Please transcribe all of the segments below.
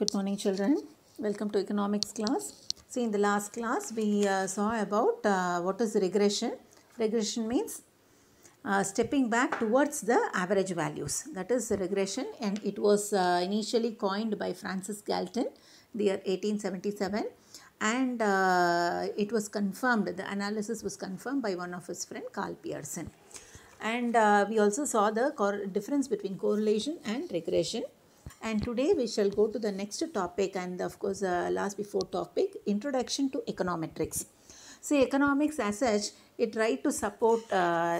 Good morning children. Welcome to economics class. See in the last class we uh, saw about uh, what is regression. Regression means uh, stepping back towards the average values. That is regression and it was uh, initially coined by Francis Galton the year 1877 and uh, it was confirmed, the analysis was confirmed by one of his friend Carl Pearson. And uh, we also saw the difference between correlation and regression and today we shall go to the next topic and of course uh, last before topic introduction to econometrics so economics as such it tried to support uh,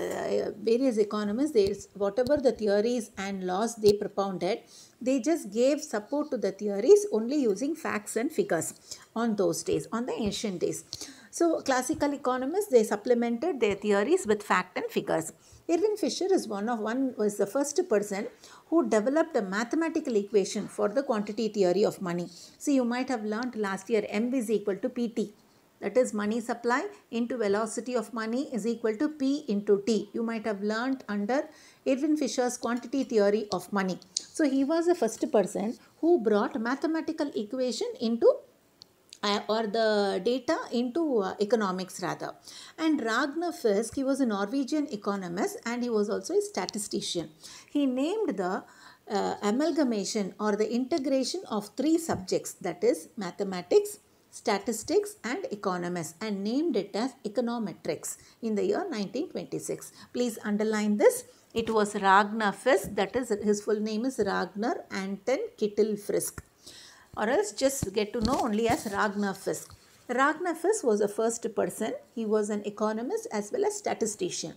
various economists There's whatever the theories and laws they propounded they just gave support to the theories only using facts and figures on those days on the ancient days so classical economists they supplemented their theories with fact and figures Irwin Fisher is one of one was the first person who developed a mathematical equation for the quantity theory of money. See, you might have learnt last year M is equal to PT. That is money supply into velocity of money is equal to P into T. You might have learnt under Irwin Fisher's quantity theory of money. So he was the first person who brought mathematical equation into uh, or the data into uh, economics rather. And Ragnar Fisk, he was a Norwegian economist and he was also a statistician. He named the uh, amalgamation or the integration of three subjects that is mathematics, statistics and economics and named it as econometrics in the year 1926. Please underline this. It was Ragnar Fisk that is his full name is Ragnar Anton Kittel Frisk or else just get to know only as Ragnar Fisk. Ragnar Fisk was the first person. He was an economist as well as statistician.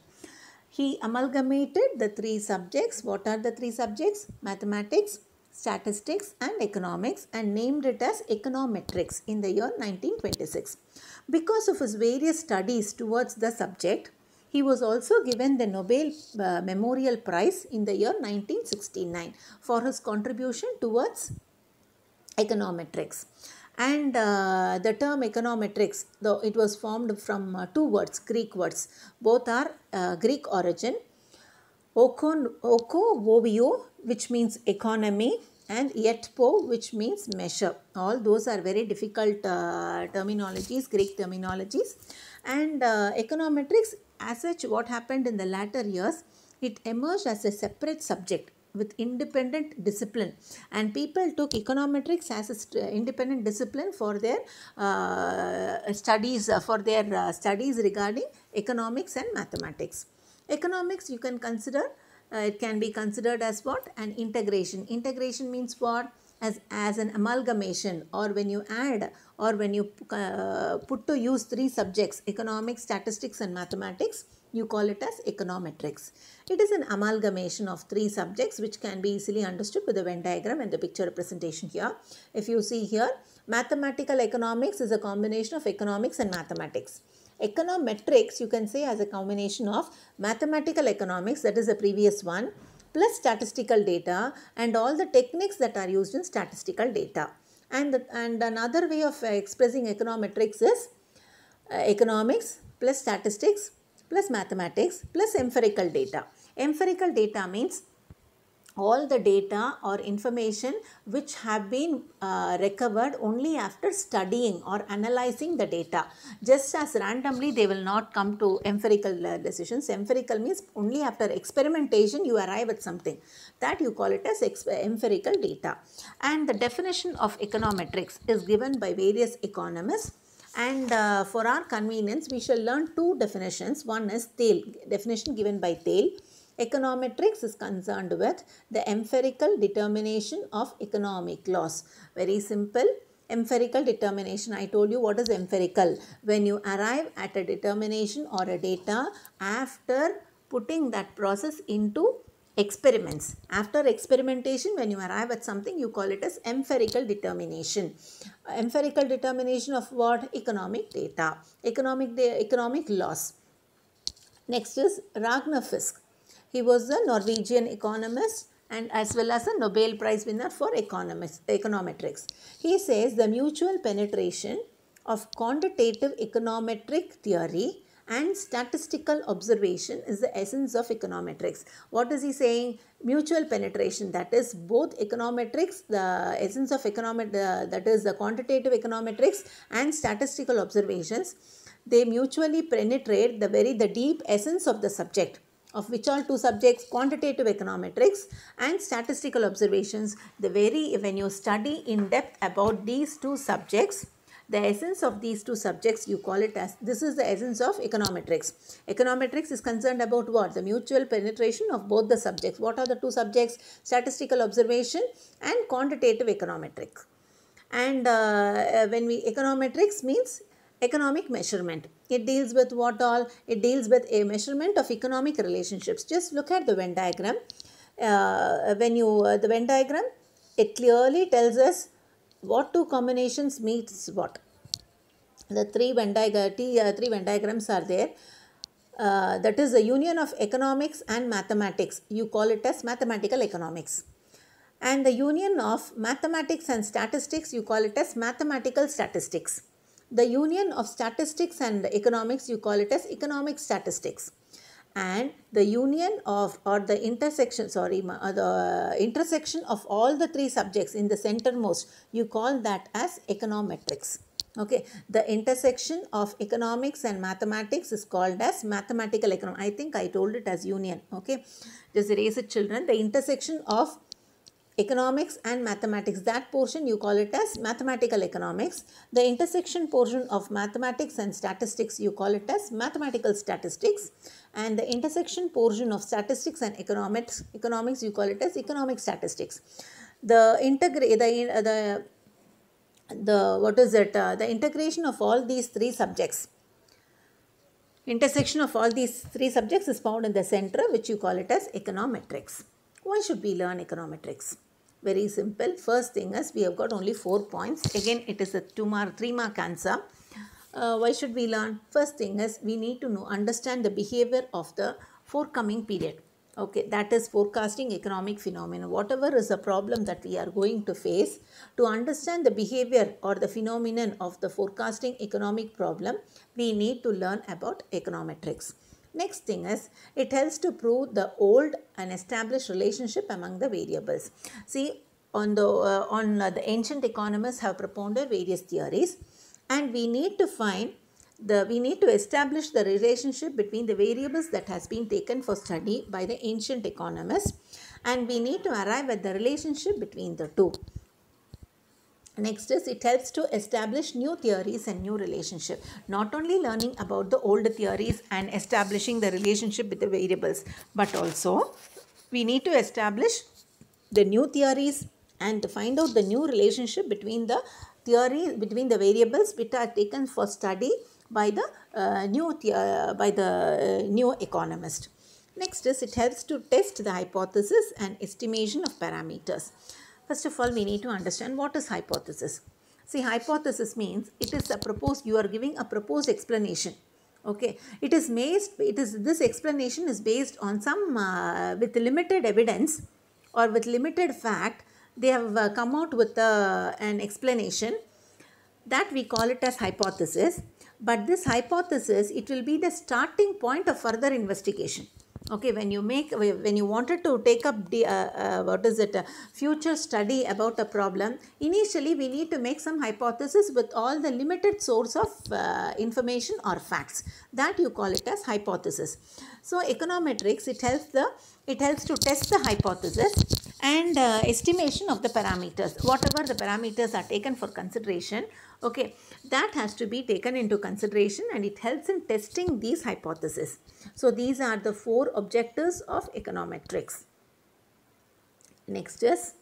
He amalgamated the three subjects. What are the three subjects? Mathematics, statistics and economics and named it as econometrics in the year 1926. Because of his various studies towards the subject, he was also given the Nobel uh, Memorial Prize in the year 1969 for his contribution towards econometrics and uh, the term econometrics though it was formed from uh, two words greek words both are uh, greek origin okon oko which means economy and yetpo which means measure all those are very difficult uh, terminologies greek terminologies and uh, econometrics as such what happened in the latter years it emerged as a separate subject with independent discipline and people took econometrics as independent discipline for their uh, studies uh, for their uh, studies regarding economics and mathematics economics you can consider uh, it can be considered as what an integration integration means what as, as an amalgamation or when you add or when you uh, put to use three subjects economics statistics and mathematics you call it as econometrics. It is an amalgamation of three subjects which can be easily understood with the Venn diagram and the picture representation here. If you see here, mathematical economics is a combination of economics and mathematics. Econometrics you can say as a combination of mathematical economics that is the previous one plus statistical data and all the techniques that are used in statistical data. And, the, and another way of expressing econometrics is uh, economics plus statistics plus mathematics plus empirical data. Empirical data means all the data or information which have been uh, recovered only after studying or analyzing the data. Just as randomly they will not come to empirical uh, decisions. Empirical means only after experimentation you arrive at something. That you call it as empirical data. And the definition of econometrics is given by various economists and uh, for our convenience, we shall learn two definitions. One is tail, definition given by tail. Econometrics is concerned with the empirical determination of economic laws. Very simple empirical determination i told you what is empirical when you arrive at a determination or a data after putting that process into experiments. After experimentation, when you arrive at something, you call it as empirical determination. Empirical determination of what? Economic data, economic, the economic loss. Next is Ragnar Fisk. He was a Norwegian economist and as well as a Nobel Prize winner for economics, econometrics. He says the mutual penetration of quantitative econometric theory and statistical observation is the essence of econometrics. What is he saying? Mutual penetration, that is both econometrics, the essence of economic, uh, that is the quantitative econometrics and statistical observations, they mutually penetrate the very, the deep essence of the subject of which all two subjects quantitative econometrics and statistical observations the very when you study in depth about these two subjects the essence of these two subjects you call it as this is the essence of econometrics econometrics is concerned about what the mutual penetration of both the subjects what are the two subjects statistical observation and quantitative econometrics and uh, uh, when we econometrics means economic measurement it deals with what all it deals with a measurement of economic relationships just look at the venn diagram uh, when you uh, the venn diagram it clearly tells us what two combinations meets what? The three Venn, diagram, uh, three Venn diagrams are there. Uh, that is the union of economics and mathematics. You call it as mathematical economics. And the union of mathematics and statistics, you call it as mathematical statistics. The union of statistics and economics, you call it as economic statistics and the union of or the intersection sorry uh, the intersection of all the three subjects in the centermost you call that as econometrics okay the intersection of economics and mathematics is called as mathematical economics i think i told it as union okay just erase it children the intersection of economics and mathematics that portion you call it as mathematical economics the intersection portion of mathematics and statistics you call it as mathematical statistics and the intersection portion of statistics and economics, economics you call it as economic statistics. The integrate the, the the what is it uh, the integration of all these three subjects intersection of all these three subjects is found in the center which you call it as econometrics why should we learn econometrics very simple first thing is we have got only four points again it is a two mark three mark answer uh, why should we learn? First thing is we need to know, understand the behavior of the forthcoming period. Okay, that is forecasting economic phenomena. Whatever is the problem that we are going to face, to understand the behavior or the phenomenon of the forecasting economic problem, we need to learn about econometrics. Next thing is, it helps to prove the old and established relationship among the variables. See, on the, uh, on uh, the ancient economists have propounded various theories and we need to find the we need to establish the relationship between the variables that has been taken for study by the ancient economists and we need to arrive at the relationship between the two. Next is it helps to establish new theories and new relationship. Not only learning about the old theories and establishing the relationship with the variables, but also we need to establish the new theories and to find out the new relationship between the theory between the variables which are taken for study by the uh, new the, uh, by the uh, new economist. Next is it helps to test the hypothesis and estimation of parameters. First of all, we need to understand what is hypothesis. See, hypothesis means it is a proposed, you are giving a proposed explanation. Okay, it is based, it is, this explanation is based on some, uh, with limited evidence or with limited fact, they have uh, come out with uh, an explanation that we call it as hypothesis. But this hypothesis, it will be the starting point of further investigation. Okay, when you make, when you wanted to take up the, uh, uh what is it, uh, future study about a problem, initially we need to make some hypothesis with all the limited source of uh, information or facts. That you call it as hypothesis. So econometrics, it helps the it helps to test the hypothesis and uh, estimation of the parameters. Whatever the parameters are taken for consideration, okay, that has to be taken into consideration and it helps in testing these hypotheses. So these are the four objectives of econometrics. Next is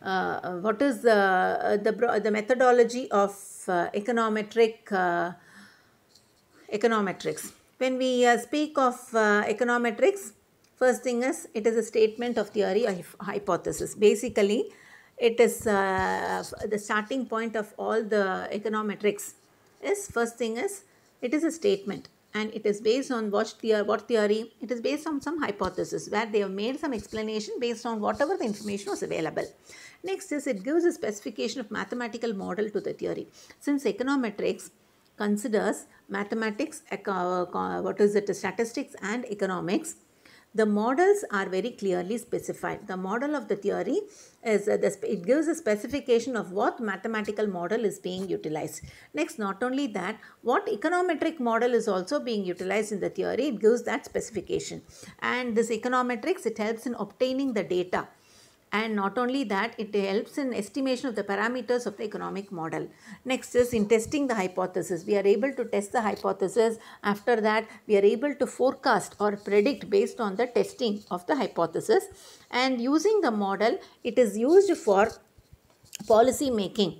uh, what is the, uh, the, the methodology of uh, econometric uh, econometrics when we uh, speak of uh, econometrics, first thing is it is a statement of theory hypothesis. Basically, it is uh, the starting point of all the econometrics is first thing is it is a statement and it is based on what theory, what theory it is based on some hypothesis where they have made some explanation based on whatever the information was available next is it gives a specification of mathematical model to the theory since econometrics considers mathematics, uh, what is it, statistics and economics. The models are very clearly specified. The model of the theory is uh, the it gives a specification of what mathematical model is being utilized. Next, not only that, what econometric model is also being utilized in the theory, it gives that specification. And this econometrics, it helps in obtaining the data and not only that it helps in estimation of the parameters of the economic model. Next is in testing the hypothesis. We are able to test the hypothesis. After that we are able to forecast or predict based on the testing of the hypothesis and using the model it is used for policy making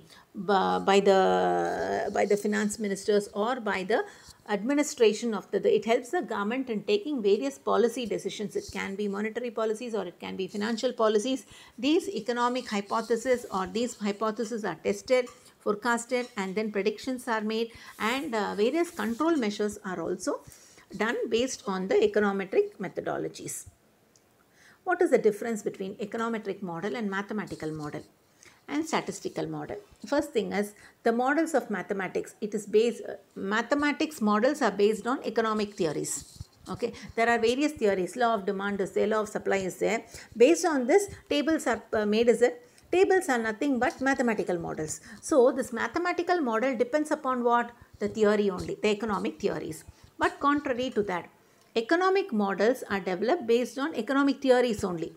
uh, by the by the finance ministers or by the administration of the, the, it helps the government in taking various policy decisions it can be monetary policies or it can be financial policies these economic hypotheses or these hypotheses are tested forecasted and then predictions are made and uh, various control measures are also done based on the econometric methodologies what is the difference between econometric model and mathematical model and statistical model. First thing is the models of mathematics. It is based, uh, mathematics models are based on economic theories. Okay, there are various theories. Law of demand is there, law of supply is there. Based on this, tables are uh, made as it? tables are nothing but mathematical models. So, this mathematical model depends upon what? The theory only, the economic theories. But contrary to that, economic models are developed based on economic theories only.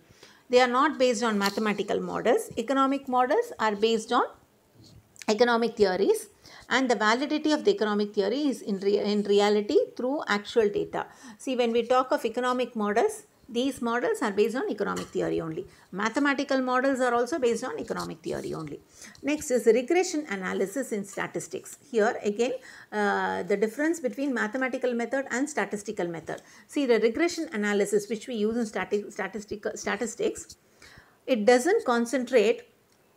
They are not based on mathematical models. Economic models are based on economic theories and the validity of the economic theory is in, rea in reality through actual data. See when we talk of economic models, these models are based on economic theory only. Mathematical models are also based on economic theory only. Next is regression analysis in statistics. Here again uh, the difference between mathematical method and statistical method. See the regression analysis which we use in stati statistics, it doesn't concentrate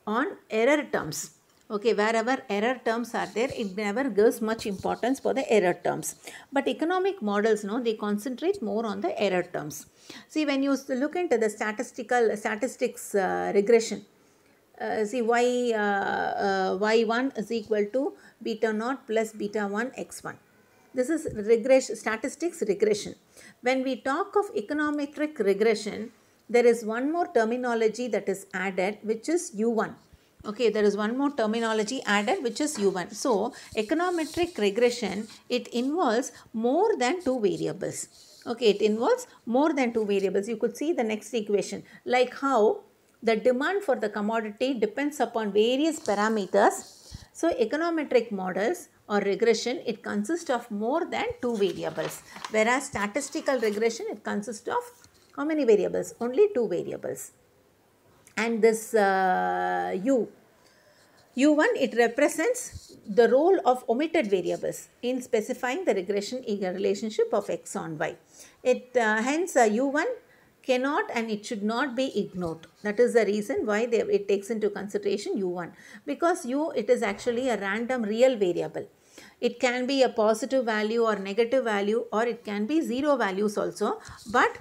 on error terms Okay, wherever error terms are there, it never gives much importance for the error terms. But economic models, no, they concentrate more on the error terms. See, when you look into the statistical statistics uh, regression, uh, see y, uh, uh y1 is equal to beta naught plus beta 1 x1. This is regression, statistics regression. When we talk of econometric regression, there is one more terminology that is added which is u1 okay there is one more terminology added which is u1 so econometric regression it involves more than two variables okay it involves more than two variables you could see the next equation like how the demand for the commodity depends upon various parameters so econometric models or regression it consists of more than two variables whereas statistical regression it consists of how many variables only two variables and this uh, u. u1 it represents the role of omitted variables in specifying the regression eager relationship of x on y. It uh, hence uh, u1 cannot and it should not be ignored. That is the reason why they, it takes into consideration u1 because u it is actually a random real variable. It can be a positive value or negative value or it can be zero values also but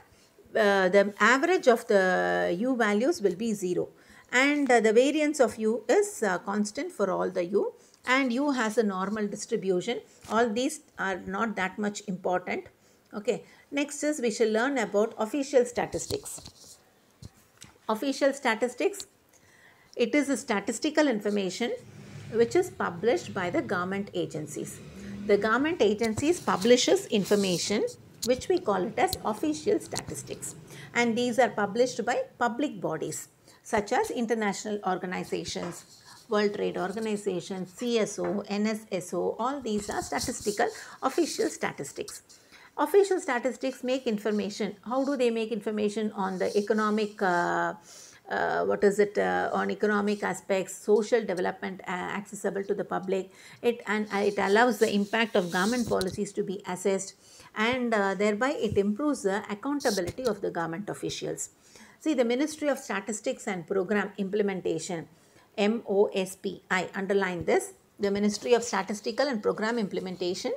uh, the average of the u values will be 0 and uh, the variance of u is uh, constant for all the u and u has a normal distribution all these are not that much important okay next is we shall learn about official statistics official statistics it is a statistical information which is published by the government agencies the government agencies publishes information which we call it as official statistics and these are published by public bodies such as international organizations, World Trade Organization, CSO, NSSO, all these are statistical official statistics. Official statistics make information. How do they make information on the economic uh, uh, what is it uh, on economic aspects social development uh, accessible to the public it and uh, it allows the impact of government policies to be assessed and uh, thereby it improves the accountability of the government officials see the ministry of statistics and program implementation mospi i underline this the ministry of statistical and program implementation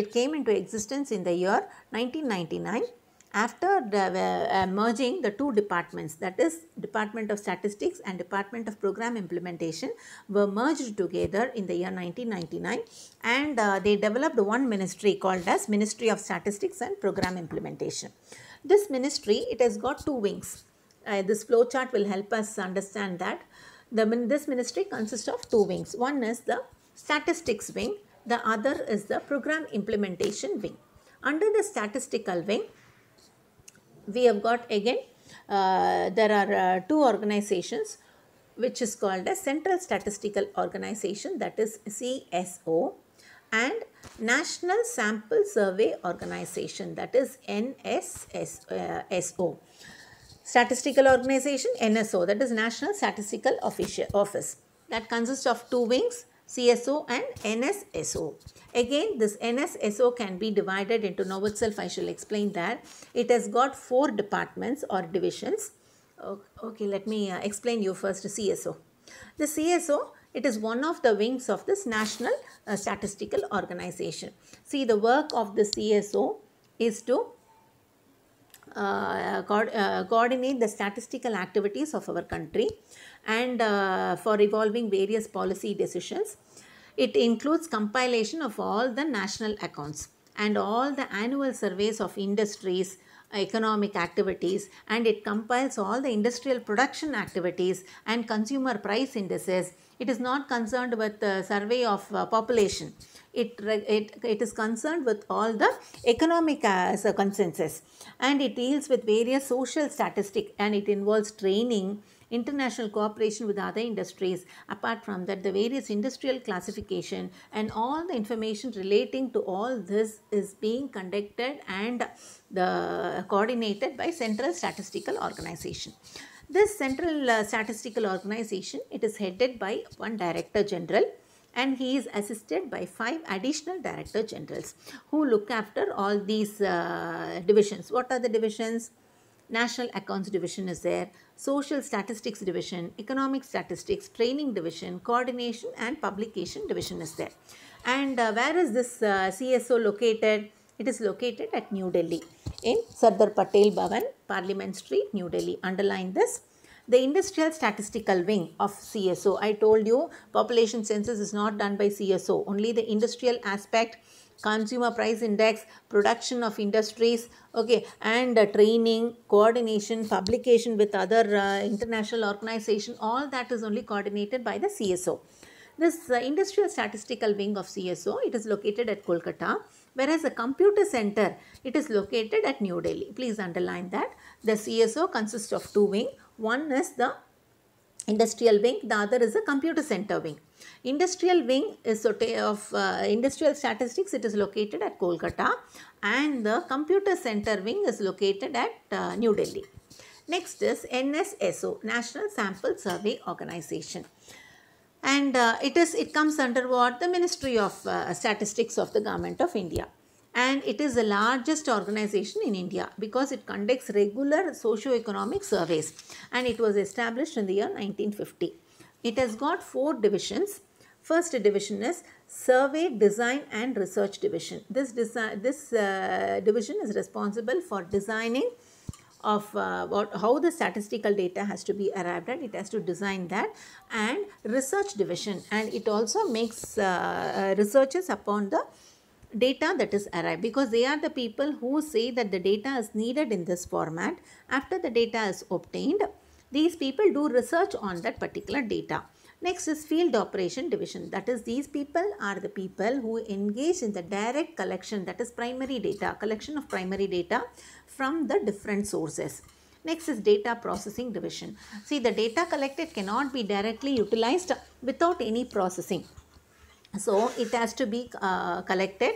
it came into existence in the year 1999 after the, uh, uh, merging the two departments that is department of statistics and department of program implementation were merged together in the year 1999 and uh, they developed one ministry called as ministry of statistics and program implementation this ministry it has got two wings uh, this flowchart will help us understand that the this ministry consists of two wings one is the statistics wing the other is the program implementation wing under the statistical wing we have got again uh, there are uh, two organizations which is called a Central Statistical Organization that is CSO and National Sample Survey Organization that is NSSO. Statistical Organization NSO that is National Statistical Office that consists of two wings CSO and NSSO. Again, this NSSO can be divided into, now itself I shall explain that. It has got four departments or divisions. Okay, let me uh, explain you first CSO. The CSO, it is one of the wings of this National uh, Statistical Organization. See, the work of the CSO is to uh, co uh, coordinate the statistical activities of our country and uh, for evolving various policy decisions. It includes compilation of all the national accounts and all the annual surveys of industries, economic activities and it compiles all the industrial production activities and consumer price indices. It is not concerned with the survey of uh, population it, it, it is concerned with all the economic a uh, consensus and it deals with various social statistics and it involves training, international cooperation with other industries. Apart from that, the various industrial classification and all the information relating to all this is being conducted and the coordinated by Central Statistical Organization. This Central uh, Statistical Organization, it is headed by one Director General and he is assisted by five additional director generals who look after all these uh, divisions. What are the divisions? National Accounts Division is there, Social Statistics Division, Economic Statistics, Training Division, Coordination and Publication Division is there. And uh, where is this uh, CSO located? It is located at New Delhi in Sardar Patel Bhavan, Parliament Street, New Delhi. Underline this. The industrial statistical wing of CSO, I told you population census is not done by CSO, only the industrial aspect consumer price index, production of industries, okay, and uh, training, coordination, publication with other uh, international organization, all that is only coordinated by the CSO. This uh, industrial statistical wing of CSO, it is located at Kolkata whereas the computer center, it is located at New Delhi. Please underline that. The CSO consists of two wings. One is the industrial wing, the other is the computer center wing. Industrial wing is of uh, industrial statistics, it is located at Kolkata and the computer center wing is located at uh, New Delhi. Next is NSSO, National Sample Survey Organization and uh, it is it comes under what the Ministry of uh, Statistics of the Government of India and it is the largest organization in India because it conducts regular socio-economic surveys and it was established in the year 1950. It has got four divisions. First division is Survey, Design and Research Division. This, design this uh, division is responsible for designing of uh, what, how the statistical data has to be arrived at. It has to design that and research division and it also makes uh, uh researchers upon the data that is arrived because they are the people who say that the data is needed in this format. After the data is obtained, these people do research on that particular data. Next is field operation division. That is these people are the people who engage in the direct collection that is primary data, collection of primary data from the different sources. Next is data processing division. See the data collected cannot be directly utilized without any processing. So it has to be uh, collected,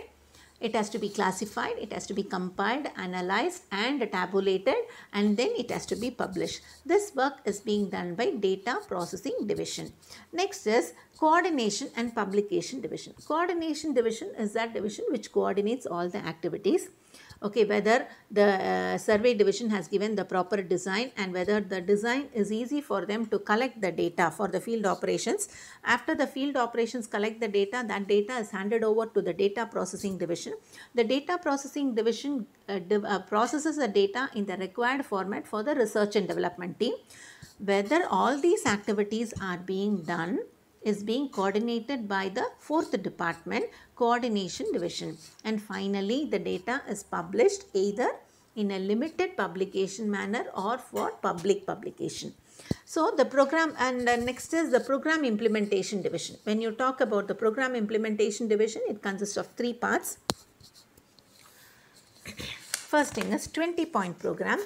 it has to be classified, it has to be compiled, analyzed and tabulated and then it has to be published. This work is being done by data processing division. Next is coordination and publication division. Coordination division is that division which coordinates all the activities okay whether the uh, survey division has given the proper design and whether the design is easy for them to collect the data for the field operations after the field operations collect the data that data is handed over to the data processing division the data processing division uh, div uh, processes the data in the required format for the research and development team whether all these activities are being done is being coordinated by the fourth department coordination division. And finally, the data is published either in a limited publication manner or for public publication. So the program and uh, next is the program implementation division. When you talk about the program implementation division, it consists of three parts. First thing is 20 point program.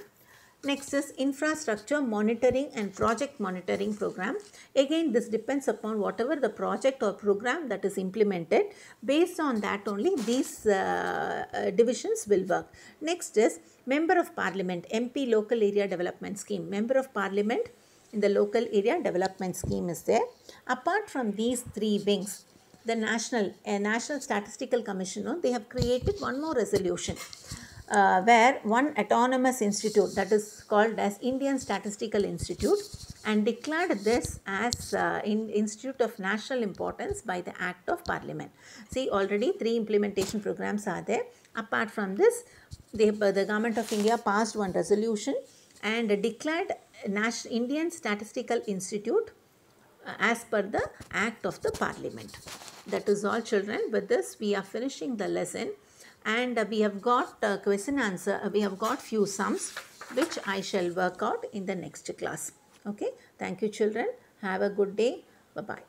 Next is infrastructure monitoring and project monitoring program. Again, this depends upon whatever the project or program that is implemented. Based on that only, these uh, uh divisions will work. Next is Member of Parliament, MP Local Area Development Scheme. Member of Parliament in the Local Area Development Scheme is there. Apart from these three wings, the National, uh, National Statistical Commission, they have created one more resolution uh, where one autonomous institute that is called as Indian Statistical Institute and declared this as uh, in institute of national importance by the act of parliament see already three implementation programs are there apart from this they, uh, the government of india passed one resolution and declared National indian statistical institute uh, as per the act of the parliament that is all children with this we are finishing the lesson and we have got uh, question answer we have got few sums which I shall work out in the next class okay thank you children have a good day bye bye